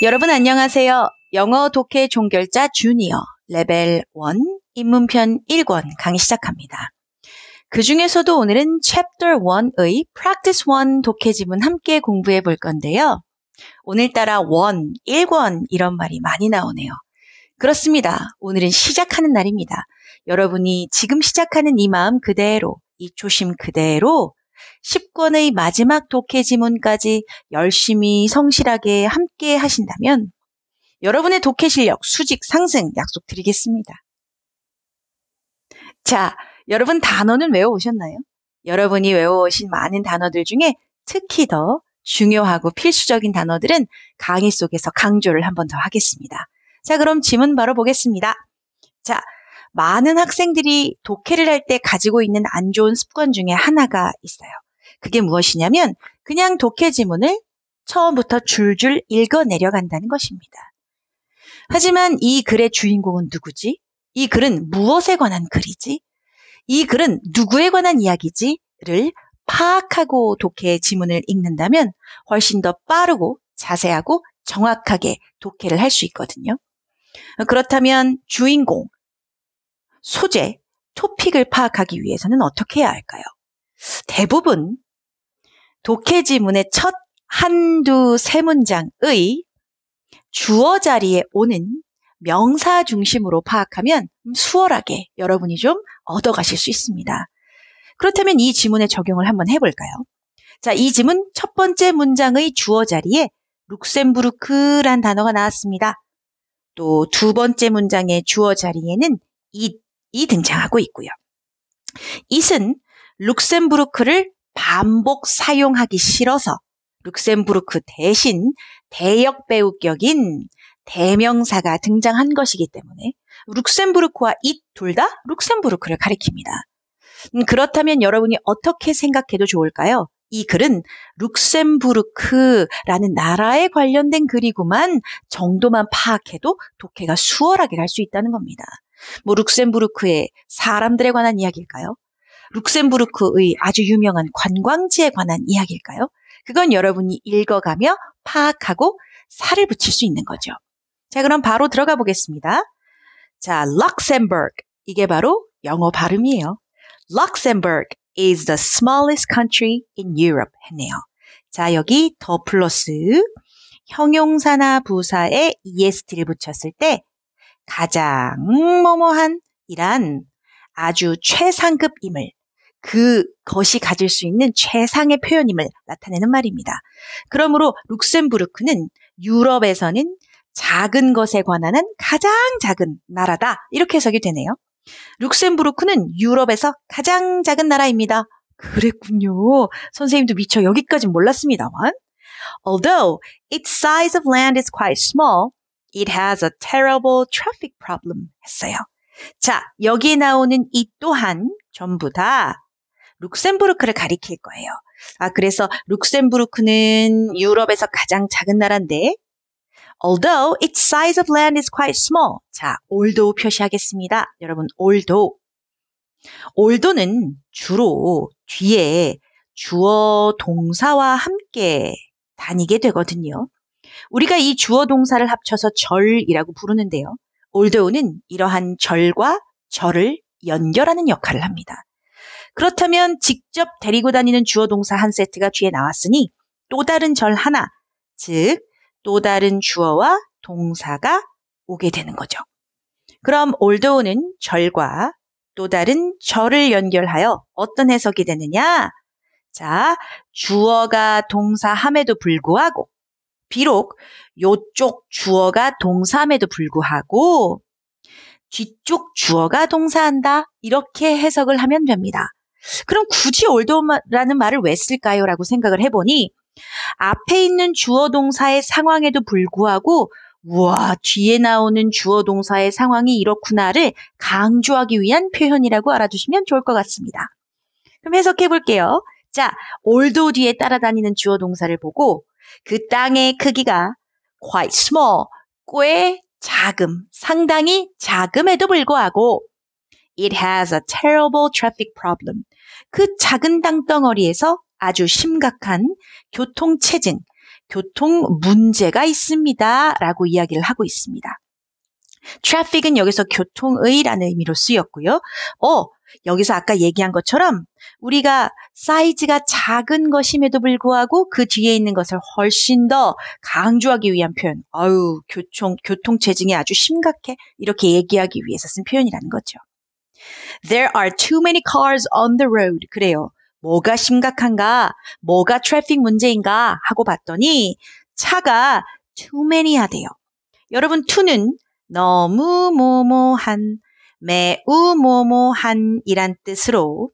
여러분 안녕하세요. 영어 독해 종결자 주니어 레벨 1 입문편 1권 강의 시작합니다. 그 중에서도 오늘은 챕터 1의 practice 1 독해 지문 함께 공부해 볼 건데요. 오늘따라 1, 1권 이런 말이 많이 나오네요. 그렇습니다. 오늘은 시작하는 날입니다. 여러분이 지금 시작하는 이 마음 그대로, 이 초심 그대로 10권의 마지막 독해 지문까지 열심히 성실하게 함께 하신다면 여러분의 독해 실력 수직 상승 약속드리겠습니다. 자, 여러분 단어는 외워오셨나요? 여러분이 외워오신 많은 단어들 중에 특히 더 중요하고 필수적인 단어들은 강의 속에서 강조를 한 번 더 하겠습니다. 자, 그럼 지문 바로 보겠습니다. 자, 많은 학생들이 독해를 할 때 가지고 있는 안 좋은 습관 중에 하나가 있어요. 그게 무엇이냐면 그냥 독해 지문을 처음부터 줄줄 읽어 내려간다는 것입니다. 하지만 이 글의 주인공은 누구지? 이 글은 무엇에 관한 글이지? 이 글은 누구에 관한 이야기지?를 파악하고 독해 지문을 읽는다면 훨씬 더 빠르고 자세하고 정확하게 독해를 할 수 있거든요. 그렇다면 주인공, 소재, 토픽을 파악하기 위해서는 어떻게 해야 할까요? 대부분 독해지문의 첫 한두 세 문장의 주어 자리에 오는 명사 중심으로 파악하면 음, 수월하게 여러분이 좀 얻어가실 수 있습니다. 그렇다면 이지문에 적용을 한번 해볼까요? 자, 이 지문 첫 번째 문장의 주어 자리에 룩셈부르크란 단어가 나왔습니다. 또 두 번째 문장의 주어 자리에는 it, 이 등장하고 있고요. 이은 룩셈부르크를 반복 사용하기 싫어서 룩셈부르크 대신 대역 배우격인 대명사가 등장한 것이기 때문에 룩셈부르크와 이 둘 다 룩셈부르크를 가리킵니다. 음, 그렇다면 여러분이 어떻게 생각해도 좋을까요? 이 글은 룩셈부르크라는 나라에 관련된 글이구만 정도만 파악해도 독해가 수월하게 갈 수 있다는 겁니다. 뭐 룩셈부르크의 사람들에 관한 이야기일까요? 룩셈부르크의 아주 유명한 관광지에 관한 이야기일까요? 그건 여러분이 읽어가며 파악하고 살을 붙일 수 있는 거죠. 자, 그럼 바로 들어가 보겠습니다. 자, Luxembourg. 이게 바로 영어 발음이에요. Luxembourg is the smallest country in Europe 했네요. 자, 여기 더 플러스 형용사나 부사에 est를 붙였을 때 가장 뭐뭐한 이란 아주 최상급임을 그 것이 가질 수 있는 최상의 표현임을 나타내는 말입니다. 그러므로 룩셈부르크는 유럽에서는 작은 것에 관한한 가장 작은 나라다. 이렇게 해석이 되네요. 룩셈부르크는 유럽에서 가장 작은 나라입니다. 그랬군요. 선생님도 미처 여기까지 몰랐습니다만. Although its size of land is quite small, It has a terrible traffic problem 했어요. 자, 여기에 나오는 이 또한 전부 다 룩셈부르크를 가리킬 거예요. 아, 그래서 룩셈부르크는 유럽에서 가장 작은 나라인데 although its size of land is quite small. 자, although 표시하겠습니다. 여러분, although. although는 주로 뒤에 주어 동사와 함께 다니게 되거든요. 우리가 이 주어 동사를 합쳐서 절이라고 부르는데요. 올드오는 이러한 절과 절을 연결하는 역할을 합니다. 그렇다면 직접 데리고 다니는 주어 동사 한 세트가 뒤에 나왔으니 또 다른 절 하나, 즉 또 다른 주어와 동사가 오게 되는 거죠. 그럼 올드오는 절과 또 다른 절을 연결하여 어떤 해석이 되느냐? 자, 주어가 동사함에도 불구하고 비록 요쪽 주어가 동사임에도 불구하고 뒤쪽 주어가 동사한다. 이렇게 해석을 하면 됩니다. 그럼 굳이 올드라는 말을 왜 쓸까요? 라고 생각을 해보니 앞에 있는 주어 동사의 상황에도 불구하고 와 뒤에 나오는 주어 동사의 상황이 이렇구나를 강조하기 위한 표현이라고 알아두시면 좋을 것 같습니다. 그럼 해석해 볼게요. 자, 올도 뒤에 따라다니는 주어 동사를 보고 그 땅의 크기가 quite small, 꽤 작음, 상당히 작음에도 불구하고 it has a terrible traffic problem. 그 작은 땅덩어리에서 아주 심각한 교통 체증, 교통 문제가 있습니다. 라고 이야기를 하고 있습니다. traffic은 여기서 교통의라는 의미로 쓰였고요. 어, 여기서 아까 얘기한 것처럼 우리가 사이즈가 작은 것임에도 불구하고 그 뒤에 있는 것을 훨씬 더 강조하기 위한 표현. 아유, 교통, 교통 체증이 아주 심각해. 이렇게 얘기하기 위해서 쓴 표현이라는 거죠. There are too many cars on the road. 그래요. 뭐가 심각한가? 뭐가 트래픽 문제인가? 하고 봤더니 차가 too many 하대요. 여러분, too는 너무 모모한, 매우 모모한 이란 뜻으로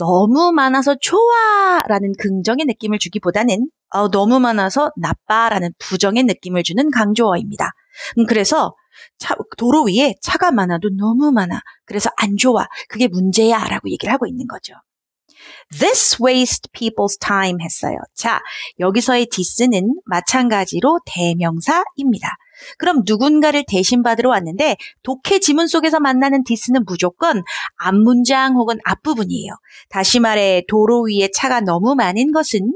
너무 많아서 좋아라는 긍정의 느낌을 주기보다는 어, 너무 많아서 나빠라는 부정의 느낌을 주는 강조어입니다. 음, 그래서 차, 도로 위에 차가 많아도 너무 많아. 그래서 안 좋아. 그게 문제야. 라고 얘기를 하고 있는 거죠. This waste people's time 했어요. 자, 여기서의 this는 마찬가지로 대명사입니다. 그럼 누군가를 대신 받으러 왔는데 독해 지문 속에서 만나는 디스는 무조건 앞문장 혹은 앞부분이에요. 다시 말해 도로 위에 차가 너무 많은 것은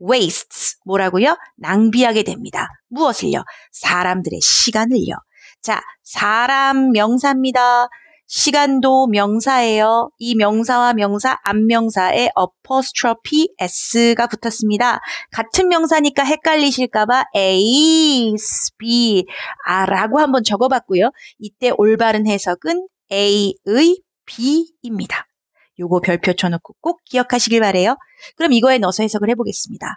wastes 뭐라고요? 낭비하게 됩니다. 무엇을요? 사람들의 시간을요. 자, 사람 명사입니다. 시간도 명사예요. 이 명사와 명사, 앞명사에 apostrophe s가 붙었습니다. 같은 명사니까 헷갈리실까봐 a, s, b, a라고 한번 적어봤고요. 이때 올바른 해석은 a의 b입니다. 요거 별표 쳐놓고 꼭 기억하시길 바래요. 그럼 이거에 넣어서 해석을 해보겠습니다.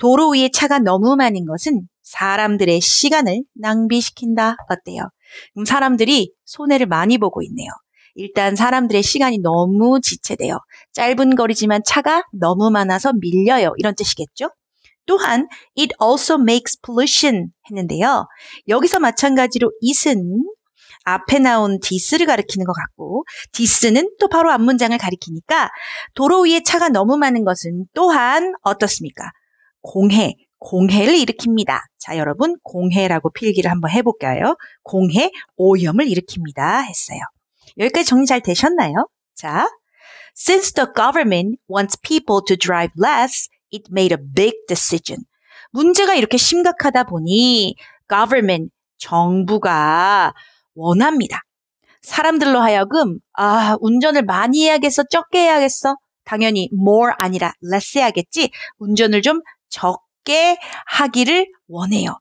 도로 위에 차가 너무 많은 것은 사람들의 시간을 낭비시킨다. 어때요? 그럼 사람들이 손해를 많이 보고 있네요. 일단 사람들의 시간이 너무 지체돼요. 짧은 거리지만 차가 너무 많아서 밀려요. 이런 뜻이겠죠? 또한 it also makes pollution 했는데요. 여기서 마찬가지로 it은 앞에 나온 t h i s 를 가리키는 것 같고 t h i s 는또 바로 앞 문장을 가리키니까 도로 위에 차가 너무 많은 것은 또한 어떻습니까? 공해, 공해를 일으킵니다. 자, 여러분, 공해라고 필기를 한번 해볼까요? 공해, 오염을 일으킵니다. 했어요. 여기까지 정리 잘 되셨나요? 자, since the government wants people to drive less, it made a big decision. 문제가 이렇게 심각하다 보니 government, 정부가 원합니다. 사람들로 하여금, 아, 운전을 많이 해야겠어, 적게 해야겠어. 당연히 more 아니라 less 해야겠지. 운전을 좀 적게 하기를 원해요.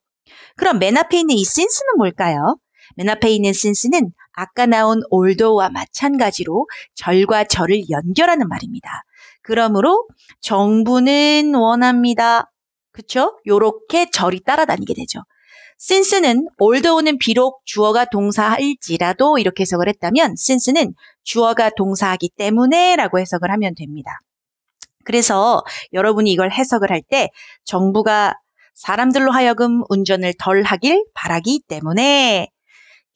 그럼 맨 앞에 있는 이센스는 뭘까요? 맨 앞에 있는 센스는 아까 나온 올 l t 와 마찬가지로 절과 절을 연결하는 말입니다. 그러므로 정부는 원합니다. 그렇죠이렇게 절이 따라다니게 되죠. s 스는올 l t 는 비록 주어가 동사할지라도 이렇게 해석을 했다면 s 스는 주어가 동사하기 때문에 라고 해석을 하면 됩니다. 그래서 여러분이 이걸 해석을 할 때 정부가 사람들로 하여금 운전을 덜 하길 바라기 때문에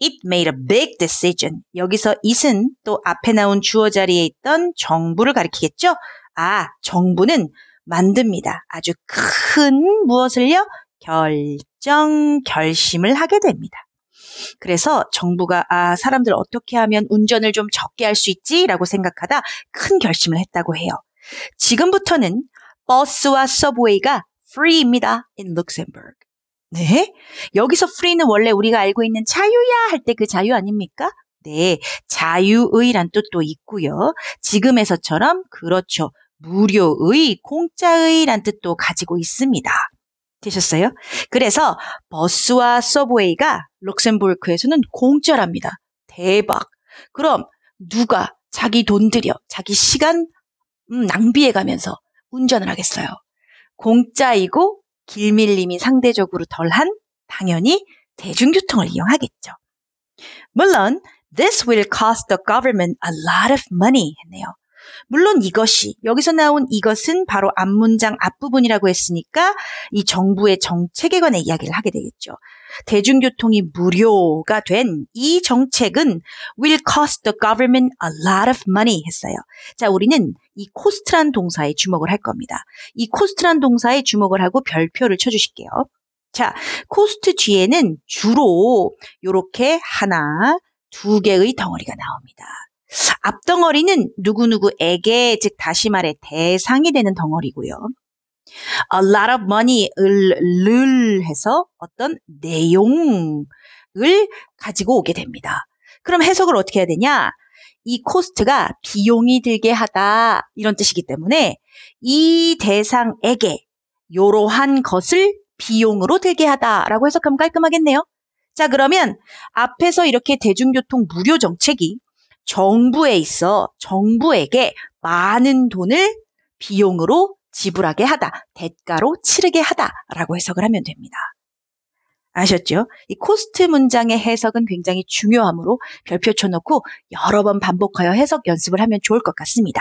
It made a big decision. 여기서 it은 또 앞에 나온 주어 자리에 있던 정부를 가리키겠죠? 아, 정부는 만듭니다. 아주 큰 무엇을요? 결정, 결심을 하게 됩니다. 그래서 정부가 아, 사람들 어떻게 하면 운전을 좀 적게 할 수 있지라고 생각하다 큰 결심을 했다고 해요. 지금부터는 버스와 서브웨이가 free입니다. in Luxembourg. 네. 여기서 free는 원래 우리가 알고 있는 자유야 할 때 그 자유 아닙니까? 네. 자유의란 뜻도 있고요. 지금에서처럼 그렇죠. 무료의, 공짜의란 뜻도 가지고 있습니다. 되셨어요? 그래서 버스와 서브웨이가 룩셈부르크에서는 공짜랍니다. 대박. 그럼 누가 자기 돈 들여, 자기 시간 음, 낭비해가면서 운전을 하겠어요. 공짜이고 길밀림이 상대적으로 덜한 당연히 대중교통을 이용하겠죠. 물론 this will cost the government a lot of money 했네요. 물론 이것이 여기서 나온 이것은 바로 앞문장 앞부분이라고 했으니까 이 정부의 정책에 관해 이야기를 하게 되겠죠. 대중교통이 무료가 된 이 정책은 will cost the government a lot of money 했어요. 자, 우리는 이코스트란 동사에 주목을 할 겁니다. 이코스트란 동사에 주목을 하고 별표를 쳐 주실게요. 자, 코스트 뒤에는 주로 이렇게 하나, 두 개의 덩어리가 나옵니다. 앞덩어리는 누구누구에게, 즉 다시 말해 대상이 되는 덩어리고요. A lot of money, 을, 를 해서 어떤 내용을 가지고 오게 됩니다. 그럼 해석을 어떻게 해야 되냐? 이 코스트가 비용이 들게 하다 이런 뜻이기 때문에 이 대상에게 이러한 것을 비용으로 들게 하다라고 해석하면 깔끔하겠네요. 자, 그러면 앞에서 이렇게 대중교통 무료 정책이 정부에 있어 정부에게 많은 돈을 비용으로 지불하게 하다, 대가로 치르게 하다라고 해석을 하면 됩니다. 아셨죠? 이 코스트 문장의 해석은 굉장히 중요하므로 별표 쳐놓고 여러 번 반복하여 해석 연습을 하면 좋을 것 같습니다.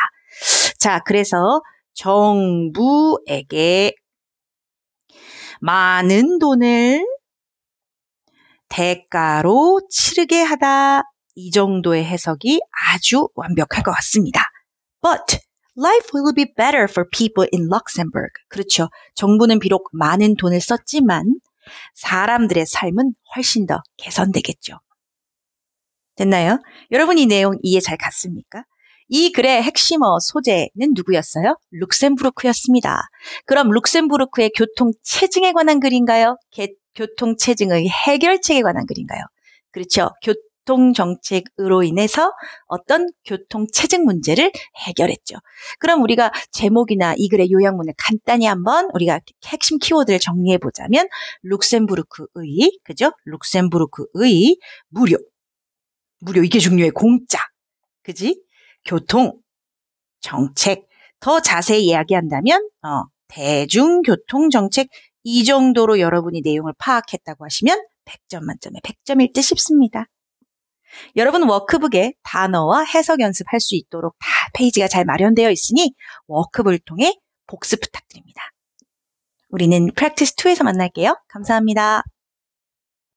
자, 그래서 정부에게 많은 돈을 대가로 치르게 하다 이 정도의 해석이 아주 완벽할 것 같습니다. But life will be better for people in Luxembourg. 그렇죠. 정부는 비록 많은 돈을 썼지만 사람들의 삶은 훨씬 더 개선되겠죠. 됐나요? 여러분 이 내용 이해 잘 갔습니까? 이 글의 핵심어 소재는 누구였어요? 룩셈부르크였습니다. 그럼 룩셈부르크의 교통 체증에 관한 글인가요? 개, 교통 체증의 해결책에 관한 글인가요? 그렇죠. 교, 교통 정책으로 인해서 어떤 교통 체증 문제를 해결했죠. 그럼 우리가 제목이나 이 글의 요약문을 간단히 한번 우리가 핵심 키워드를 정리해 보자면 룩셈부르크의 그죠? 룩셈부르크의 무료 무료 이게 중요해 공짜 그지? 교통 정책 더 자세히 이야기한다면 어, 대중교통 정책 이 정도로 여러분이 내용을 파악했다고 하시면 100점 만점에 100점일 듯 싶습니다. 여러분 워크북에 단어와 해석 연습할 수 있도록 다 페이지가 잘 마련되어 있으니 워크북을 통해 복습 부탁드립니다. 우리는 프랙티스 2에서 만날게요. 감사합니다.